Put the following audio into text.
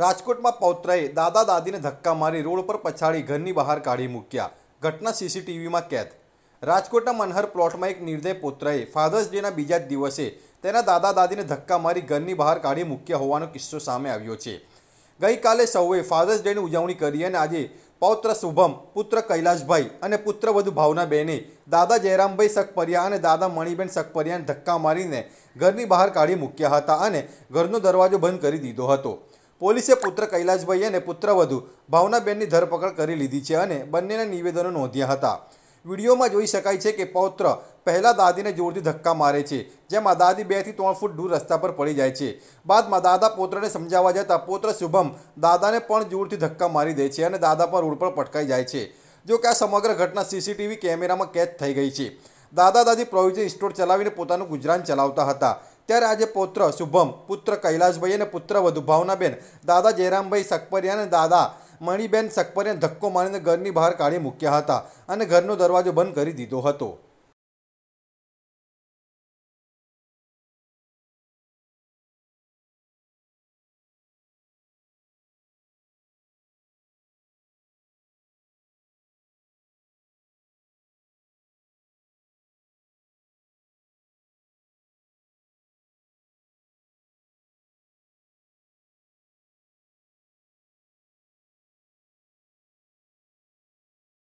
રાજકોટમાં પૌત્રએ દાદા દાદીને ધક્કા મારી રોડ પર પછાડી ઘરની બહાર કાઢી મૂક્યા ઘટના સીસીટીવીમાં કેદ રાજકોટના મનહર પ્લોટમાં એક નિર્દય પુત્રએ ફાધર્સ ડેના બીજા જ દિવસે તેના દાદા દાદીને ધક્કા મારી ઘરની બહાર કાઢી મૂક્યા હોવાનો કિસ્સો સામે આવ્યો છે ગઈકાલે સૌએ ફાધર્સ ડેની ઉજવણી કરી અને આજે પૌત્ર શુભમ પુત્ર કૈલાશભાઈ અને પુત્રવધુ ભાવનાબેને દાદા જયરામભાઈ સકપરિયા અને દાદા મણિબેન સકપરિયાને ધક્કા મારીને ઘરની બહાર કાઢી મૂક્યા હતા અને ઘરનો દરવાજો બંધ કરી દીધો હતો પોલીસે પુત્ર કૈલાશભાઈ અને પુત્રવધુ ભાવનાબેનની ધરપકડ કરી લીધી છે અને બંનેના નિવેદનો નોંધ્યા હતા વિડીયોમાં જોઈ શકાય છે કે પૌત્ર પહેલાં દાદીને જોરથી ધક્કા મારે છે જેમાં દાદી બેથી ત્રણ ફૂટ દૂર રસ્તા પર પડી જાય છે બાદમાં દાદા પોત્રને સમજાવવા જતાં પોત્ર શુભમ દાદાને પણ જોરથી ધક્કા મારી દે છે અને દાદા પણ રોડ પર પટકાઈ જાય છે જો કે આ સમગ્ર ઘટના સીસીટીવી કેમેરામાં કેદ થઈ ગઈ છે દાદા દાદી પ્રોવિઝન સ્ટોર ચલાવીને પોતાનું ગુજરાન ચલાવતા હતા ત્યારે આજે પૌત્ર શુભમ પુત્ર કૈલાશભાઈ અને પુત્ર વધુ ભાવનાબેન દાદા જયરામભાઈ સકપરિયા અને દાદા મણિબેન સકપરિયાને ધક્કો મારીને ઘરની બહાર કાઢી મૂક્યા હતા અને ઘરનો દરવાજો બંધ કરી દીધો હતો